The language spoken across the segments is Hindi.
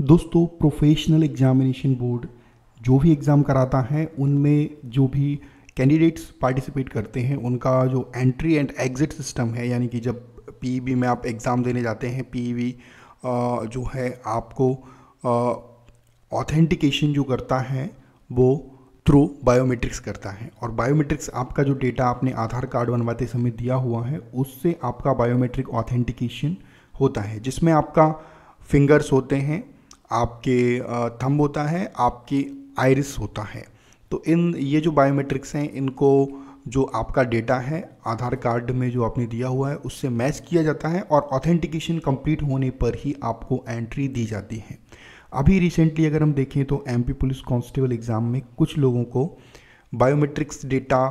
दोस्तों प्रोफेशनल एग्जामिनेशन बोर्ड जो भी एग्ज़ाम कराता है उनमें जो भी कैंडिडेट्स पार्टिसिपेट करते हैं उनका जो एंट्री एंड एग्ज़िट सिस्टम है यानी कि जब पीईबी e में आप एग्ज़ाम देने जाते हैं पीईबी e जो है आपको ऑथेंटिकेशन जो करता है वो थ्रू बायोमेट्रिक्स करता है और बायोमेट्रिक्स आपका जो डेटा आपने आधार कार्ड बनवाते समय दिया हुआ है उससे आपका बायोमेट्रिक ऑथेंटिकेशन होता है जिसमें आपका फिंगर्स होते हैं आपके थंब होता है आपकी आयरिस होता है तो इन ये जो बायोमेट्रिक्स हैं इनको जो आपका डेटा है आधार कार्ड में जो आपने दिया हुआ है उससे मैच किया जाता है और ऑथेंटिकेशन कंप्लीट होने पर ही आपको एंट्री दी जाती है अभी रिसेंटली अगर हम देखें तो एमपी पुलिस कांस्टेबल एग्ज़ाम में कुछ लोगों को बायोमेट्रिक्स डेटा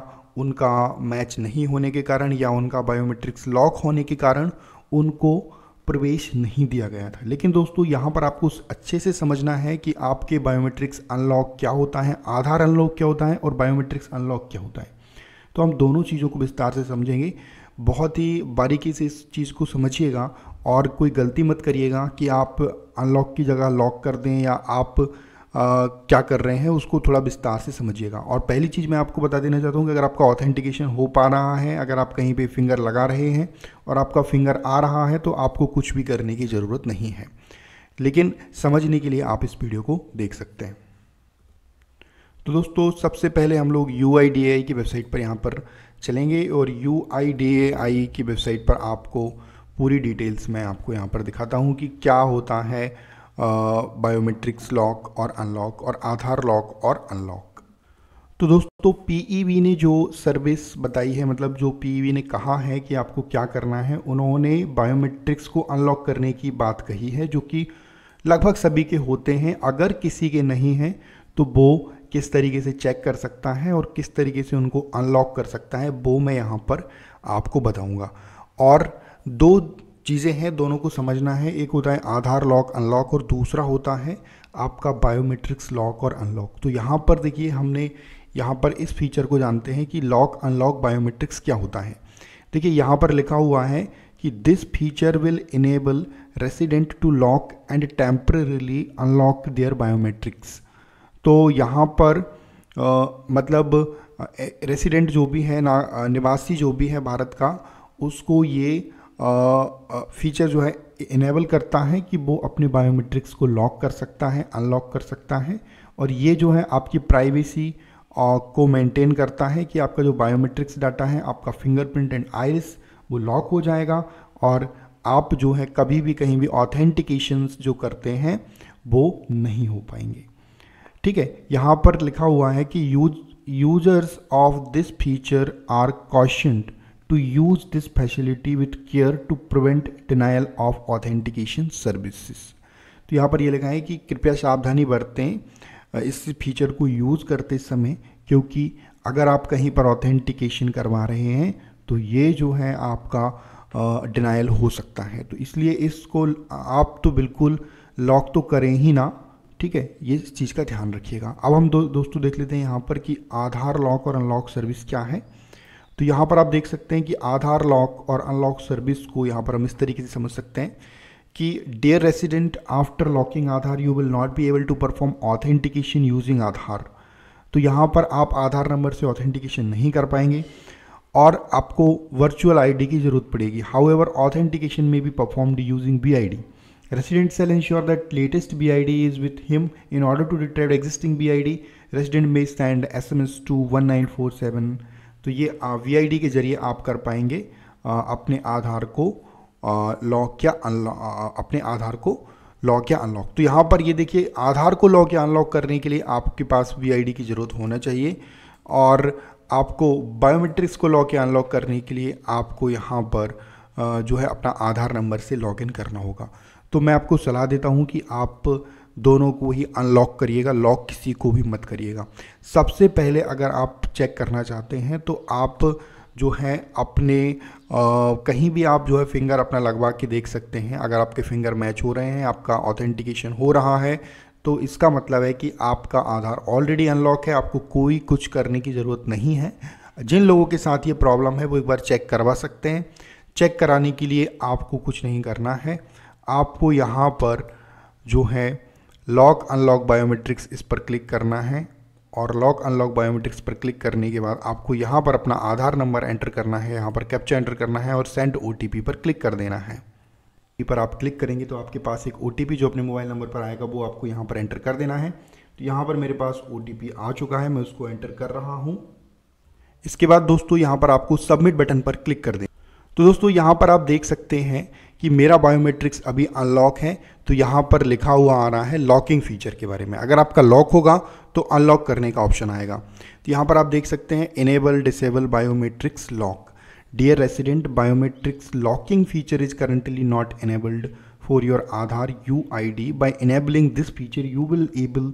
उनका मैच नहीं होने के कारण या उनका बायोमेट्रिक्स लॉक होने के कारण उनको प्रवेश नहीं दिया गया था लेकिन दोस्तों यहाँ पर आपको अच्छे से समझना है कि आपके बायोमेट्रिक्स अनलॉक क्या होता है आधार अनलॉक क्या होता है और बायोमेट्रिक्स अनलॉक क्या होता है तो हम दोनों चीज़ों को विस्तार से समझेंगे बहुत ही बारीकी से इस चीज़ को समझिएगा और कोई गलती मत करिएगा कि आप अनलॉक की जगह लॉक कर दें या आप आ, क्या कर रहे हैं उसको थोड़ा विस्तार से समझिएगा और पहली चीज़ मैं आपको बता देना चाहता हूँ कि अगर आपका ऑथेंटिकेशन हो पा रहा है अगर आप कहीं पे फिंगर लगा रहे हैं और आपका फिंगर आ रहा है तो आपको कुछ भी करने की ज़रूरत नहीं है लेकिन समझने के लिए आप इस वीडियो को देख सकते हैं तो दोस्तों सबसे पहले हम लोग यू की वेबसाइट पर यहाँ पर चलेंगे और यू की वेबसाइट पर आपको पूरी डिटेल्स मैं आपको यहाँ पर दिखाता हूँ कि क्या होता है बायोमेट्रिक्स लॉक और अनलॉक और आधार लॉक और अनलॉक तो दोस्तों पीईवी e ने जो सर्विस बताई है मतलब जो पीईवी e ने कहा है कि आपको क्या करना है उन्होंने बायोमेट्रिक्स को अनलॉक करने की बात कही है जो कि लगभग सभी के होते हैं अगर किसी के नहीं हैं तो वो किस तरीके से चेक कर सकता है और किस तरीके से उनको अनलॉक कर सकता है वो मैं यहाँ पर आपको बताऊँगा और दो चीज़ें हैं दोनों को समझना है एक होता है आधार लॉक अनलॉक और दूसरा होता है आपका बायोमेट्रिक्स लॉक और अनलॉक तो यहाँ पर देखिए हमने यहाँ पर इस फीचर को जानते हैं कि लॉक अनलॉक बायोमेट्रिक्स क्या होता है देखिए यहाँ पर लिखा हुआ है कि this feature will enable resident to lock and temporarily unlock their biometrics तो यहाँ पर आ, मतलब रेसिडेंट जो भी है ना निवासी जो भी है भारत का उसको ये फीचर जो है इनेबल करता है कि वो अपने बायोमेट्रिक्स को लॉक कर सकता है अनलॉक कर सकता है और ये जो है आपकी प्राइवेसी को मेंटेन करता है कि आपका जो बायोमेट्रिक्स डाटा है आपका फिंगरप्रिंट एंड आइरिस वो लॉक हो जाएगा और आप जो है कभी भी कहीं भी ऑथेंटिकेशंस जो करते हैं वो नहीं हो पाएंगे ठीक है यहाँ पर लिखा हुआ है कि use users of this feature are cautioned to use this facility with care to prevent denial of authentication services तो यहाँ पर ये लिखा है कि कृपया सावधानी बरतें इस फीचर को यूज़ करते समय क्योंकि अगर आप कहीं पर ऑथेंटिकेशन करवा रहे हैं तो ये जो है आपका डिनाइल हो सकता है तो इसलिए इसको आप तो बिल्कुल लॉक तो करें ही ना ठीक है ये चीज़ का ध्यान रखिएगा अब हम दो, दोस्तों देख लेते हैं यहाँ पर कि आधार लॉक और अनलॉक सर्विस क्या है तो यहाँ पर आप देख सकते हैं कि आधार लॉक और अनलॉक सर्विस को यहाँ पर हम इस तरीके से समझ सकते हैं कि dear resident after locking Aadhaar you will not be able to perform authentication using Aadhaar तो यहाँ पर आप आधार नंबर से ऑथेंटिकेशन नहीं कर पाएंगे और आपको वर्चुअल आईडी की जरूरत पड़ेगी however authentication may be performed using B I D resident shall that latest B I D is with him in order to BID existing B I D resident may send S M S to one nine four seven तो ये वी के ज़रिए आप कर पाएंगे अपने आधार को लॉक या अनलॉक अपने आधार को लॉक या अनलॉक तो यहाँ पर ये देखिए आधार को लॉक या अनलॉक करने के लिए आपके पास वी की ज़रूरत होना चाहिए और आपको बायोमेट्रिक्स को लॉक या अनलॉक करने के लिए आपको यहाँ पर जो है अपना आधार नंबर से लॉगिन करना होगा तो मैं आपको सलाह देता हूँ कि आप दोनों को ही अनलॉक करिएगा लॉक किसी को भी मत करिएगा सबसे पहले अगर आप चेक करना चाहते हैं तो आप जो है अपने आ, कहीं भी आप जो है फिंगर अपना लगवा के देख सकते हैं अगर आपके फिंगर मैच हो रहे हैं आपका ऑथेंटिकेशन हो रहा है तो इसका मतलब है कि आपका आधार ऑलरेडी अनलॉक है आपको कोई कुछ करने की ज़रूरत नहीं है जिन लोगों के साथ ये प्रॉब्लम है वो एक बार चेक करवा सकते हैं चेक कराने के लिए आपको कुछ नहीं करना है आपको यहाँ पर जो है लॉक अनलॉक बायोमेट्रिक्स इस पर क्लिक करना है और लॉक अनलॉक बायोमेट्रिक्स पर क्लिक करने के बाद आपको यहाँ पर अपना आधार नंबर एंटर करना है यहाँ पर कैप्चा एंटर करना है और सेंड ओ पर क्लिक कर देना है पर आप क्लिक करेंगे तो आपके पास एक ओ जो अपने मोबाइल नंबर पर आएगा वो आपको यहाँ पर एंटर कर देना है तो यहाँ पर मेरे पास ओ आ चुका है मैं उसको एंटर कर रहा हूँ इसके बाद दोस्तों यहाँ पर आपको सबमिट बटन पर क्लिक कर दें तो दोस्तों यहाँ पर आप देख सकते हैं कि मेरा बायोमेट्रिक्स अभी अनलॉक है तो यहाँ पर लिखा हुआ आ रहा है लॉकिंग फीचर के बारे में अगर आपका लॉक होगा तो अनलॉक करने का ऑप्शन आएगा तो यहाँ पर आप देख सकते हैं enable disable biometrics lock dear resident biometrics locking feature is currently not enabled for your Aadhaar U I D by enabling this feature you will able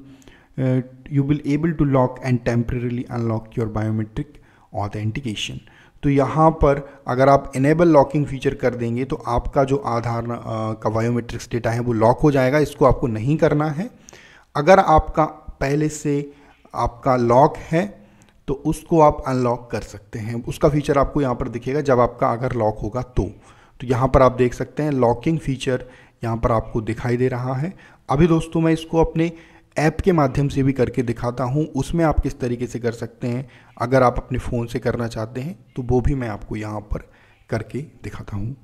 you will able to lock and temporarily unlock your biometric authentication तो यहाँ पर अगर आप इनेबल लॉकिंग फीचर कर देंगे तो आपका जो आधार का बायोमेट्रिक्स डेटा है वो लॉक हो जाएगा इसको आपको नहीं करना है अगर आपका पहले से आपका लॉक है तो उसको आप अनलॉक कर सकते हैं उसका फीचर आपको यहाँ पर दिखेगा जब आपका अगर लॉक होगा तो तो यहाँ पर आप देख सकते हैं लॉकिंग फीचर यहाँ पर आपको दिखाई दे रहा है अभी दोस्तों मैं इसको अपने ऐप के माध्यम से भी करके दिखाता हूँ उसमें आप किस तरीके से कर सकते हैं अगर आप अपने फ़ोन से करना चाहते हैं तो वो भी मैं आपको यहाँ पर करके दिखाता हूँ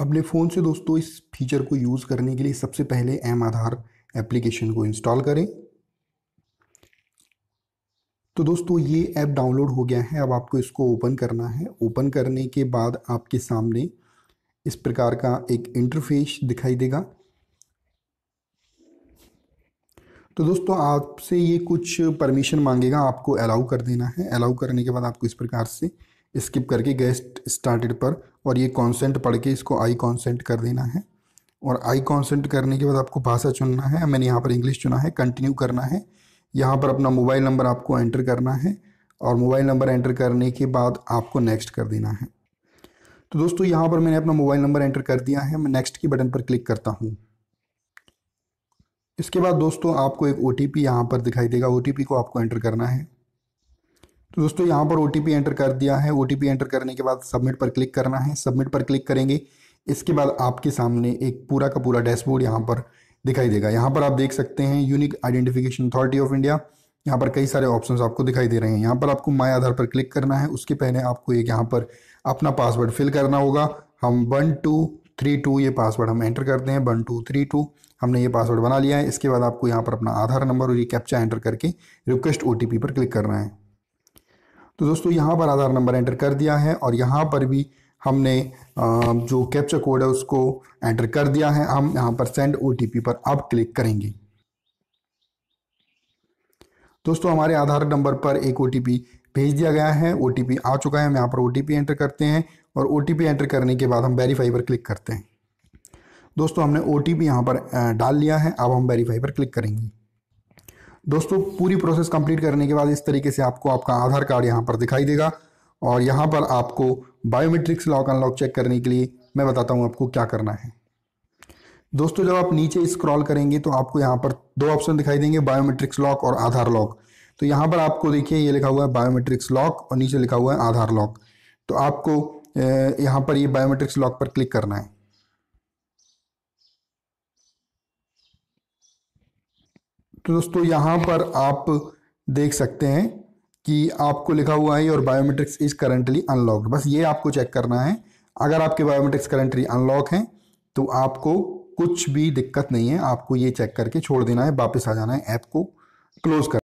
अपने फ़ोन से दोस्तों इस फीचर को यूज़ करने के लिए सबसे पहले एम आधार एप्लीकेशन को इंस्टॉल करें तो दोस्तों ये ऐप डाउनलोड हो गया है अब आपको इसको ओपन करना है ओपन करने के बाद आपके सामने इस प्रकार का एक इंटरफेस दिखाई देगा तो दोस्तों आपसे ये कुछ परमिशन मांगेगा आपको अलाउ कर देना है अलाउ करने के बाद आपको इस प्रकार से स्किप करके गेस्ट स्टार्टेड पर और ये कॉन्सेंट पढ़ के इसको आई कॉन्सेंट कर देना है और आई कॉन्सेंट करने के बाद आपको भाषा चुनना है मैंने यहाँ पर इंग्लिश चुना है कंटिन्यू करना है यहाँ पर अपना मोबाइल नंबर आपको एंटर करना है और मोबाइल नंबर एंटर करने के बाद आपको नेक्स्ट कर देना है तो दोस्तों यहाँ पर मैंने अपना मोबाइल नंबर एंटर कर दिया है मैं नेक्स्ट के बटन पर क्लिक करता हूँ इसके बाद दोस्तों आपको एक ओ टी पी यहाँ पर दिखाई देगा ओ टी पी को आपको एंटर करना है तो दोस्तों यहाँ पर ओ टी पी एंटर कर दिया है ओ टी पी एंटर करने के बाद सबमिट पर क्लिक करना है सबमिट पर क्लिक करेंगे इसके बाद आपके सामने एक पूरा का पूरा डैशबोर्ड यहाँ पर दिखाई देगा यहाँ पर आप देख सकते हैं unique identification authority of India यहाँ पर कई सारे ऑप्शन आपको दिखाई दे रहे हैं यहाँ पर आपको माई आधार पर क्लिक करना है उसके पहले आपको एक यहाँ पर अपना पासवर्ड फिल करना होगा हम वन टू थ्री टू ये पासवर्ड हम एंटर करते हैं वन टू थ्री टू हमने ये पासवर्ड बना लिया है इसके बाद आपको यहाँ पर अपना आधार नंबर और ये कैप्चा एंटर करके रिक्वेस्ट ओ पर क्लिक करना है तो दोस्तों यहाँ पर आधार नंबर एंटर कर दिया है और यहाँ पर भी हमने जो कैप्चा कोड है उसको एंटर कर दिया है हम यहाँ पर सेंड ओ पर अब क्लिक करेंगे दोस्तों हमारे आधार नंबर पर एक ओ भेज दिया गया है ओ आ चुका है हम यहाँ पर ओ एंटर करते हैं और ओ एंटर करने के बाद हम वेरीफाई पर क्लिक करते हैं दोस्तों हमने ओ टी यहाँ पर डाल लिया है अब हम वेरीफाई पर क्लिक करेंगे दोस्तों पूरी प्रोसेस कंप्लीट करने के बाद इस तरीके से आपको आपका आधार कार्ड यहाँ पर दिखाई देगा और यहाँ पर आपको बायोमेट्रिक्स लॉक अनलॉक चेक करने के लिए मैं बताता हूँ आपको क्या करना है दोस्तों जब आप नीचे स्क्रॉल करेंगे तो आपको यहाँ पर दो ऑप्शन दिखाई देंगे बायोमेट्रिक्स लॉक और आधार लॉक तो यहाँ पर आपको देखिए ये लिखा हुआ है बायोमेट्रिक्स लॉक और नीचे लिखा हुआ है आधार लॉक तो आपको यहाँ पर ये बायोमेट्रिक्स लॉक पर क्लिक करना है तो दोस्तों यहाँ पर आप देख सकते हैं कि आपको लिखा हुआ है और बायोमेट्रिक्स इज करंटली अनलॉक्ड बस ये आपको चेक करना है अगर आपके बायोमेट्रिक्स करंटली अनलॉक हैं तो आपको कुछ भी दिक्कत नहीं है आपको ये चेक करके छोड़ देना है वापस आ जाना है ऐप को क्लोज करना